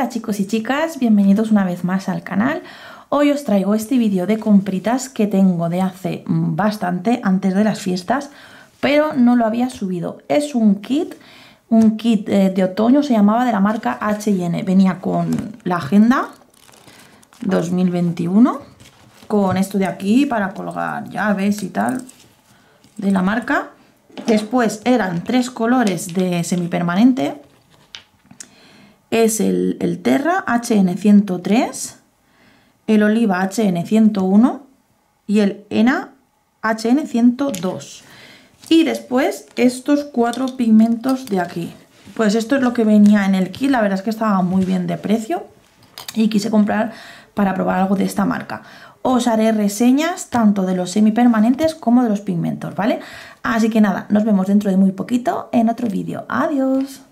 Hola chicos y chicas, bienvenidos una vez más al canal. Hoy os traigo este vídeo de compritas que tengo de hace bastante, antes de las fiestas, pero no lo había subido. Es un kit, un kit eh, de otoño, se llamaba de la marca H&N. Venía con la agenda 2021, con esto de aquí para colgar llaves y tal de la marca. Después eran tres colores de semipermanente, es el, el Terra HN103, el Oliva HN101 y el ENA HN102. Y después estos cuatro pigmentos de aquí. Pues esto es lo que venía en el kit, la verdad es que estaba muy bien de precio y quise comprar para probar algo de esta marca. Os haré reseñas tanto de los semipermanentes como de los pigmentos, ¿vale? Así que nada, nos vemos dentro de muy poquito en otro vídeo. ¡Adiós!